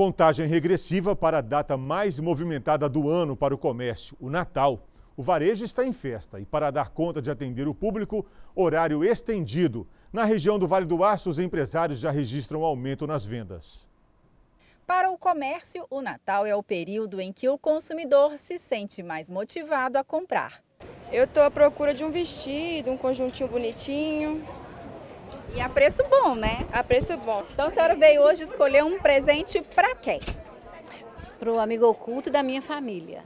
Contagem regressiva para a data mais movimentada do ano para o comércio, o Natal. O varejo está em festa e, para dar conta de atender o público, horário estendido. Na região do Vale do Aço, os empresários já registram aumento nas vendas. Para o comércio, o Natal é o período em que o consumidor se sente mais motivado a comprar. Eu estou à procura de um vestido, um conjuntinho bonitinho, e a preço bom, né? A preço bom. Então a senhora veio hoje escolher um presente para quem? Para o amigo oculto da minha família.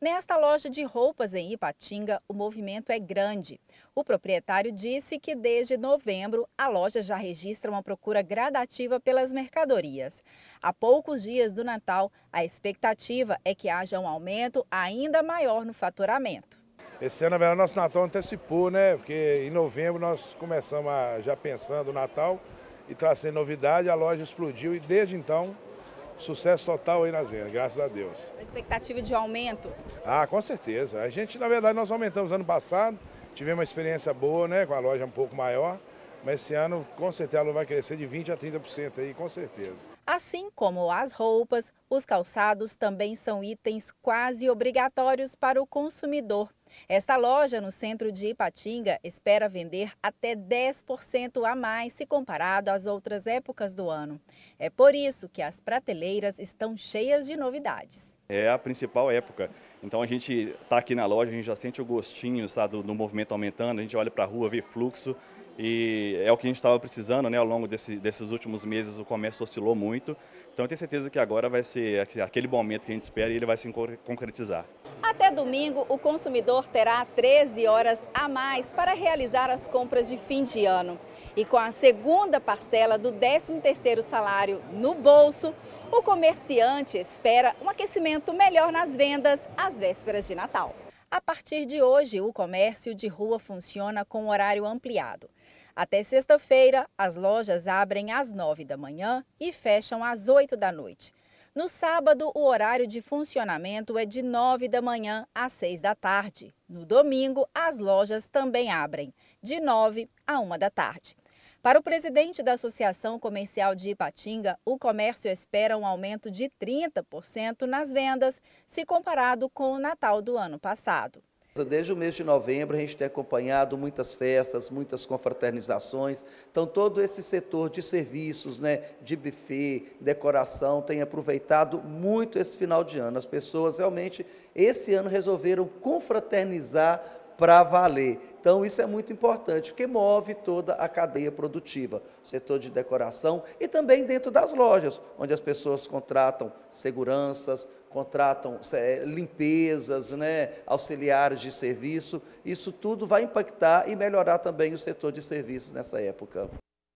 Nesta loja de roupas em Ipatinga, o movimento é grande. O proprietário disse que desde novembro a loja já registra uma procura gradativa pelas mercadorias. Há poucos dias do Natal, a expectativa é que haja um aumento ainda maior no faturamento. Esse ano, na é verdade, nosso Natal antecipou, né? Porque em novembro nós começamos a, já pensando no Natal e trazendo novidade, a loja explodiu e desde então, sucesso total aí nas vendas, graças a Deus. A expectativa de aumento? Ah, com certeza. A gente, na verdade, nós aumentamos ano passado, tivemos uma experiência boa, né? Com a loja um pouco maior. Mas esse ano, com certeza, ela vai crescer de 20% a 30% aí, com certeza. Assim como as roupas, os calçados também são itens quase obrigatórios para o consumidor esta loja no centro de Ipatinga espera vender até 10% a mais se comparado às outras épocas do ano. É por isso que as prateleiras estão cheias de novidades. É a principal época. Então a gente está aqui na loja, a gente já sente o gostinho sabe, do, do movimento aumentando, a gente olha para a rua, vê fluxo e é o que a gente estava precisando né, ao longo desse, desses últimos meses. O comércio oscilou muito, então eu tenho certeza que agora vai ser aquele momento que a gente espera e ele vai se concretizar. Até domingo, o consumidor terá 13 horas a mais para realizar as compras de fim de ano. E com a segunda parcela do 13º salário no bolso, o comerciante espera um aquecimento melhor nas vendas às vésperas de Natal. A partir de hoje, o comércio de rua funciona com horário ampliado. Até sexta-feira, as lojas abrem às 9 da manhã e fecham às 8 da noite. No sábado, o horário de funcionamento é de 9 da manhã às 6 da tarde. No domingo, as lojas também abrem, de 9 a 1 da tarde. Para o presidente da Associação Comercial de Ipatinga, o comércio espera um aumento de 30% nas vendas, se comparado com o Natal do ano passado. Desde o mês de novembro a gente tem acompanhado muitas festas, muitas confraternizações. Então todo esse setor de serviços, né, de buffet, decoração, tem aproveitado muito esse final de ano. As pessoas realmente esse ano resolveram confraternizar para valer. Então, isso é muito importante, porque move toda a cadeia produtiva, o setor de decoração e também dentro das lojas, onde as pessoas contratam seguranças, contratam é, limpezas, né, auxiliares de serviço. Isso tudo vai impactar e melhorar também o setor de serviços nessa época.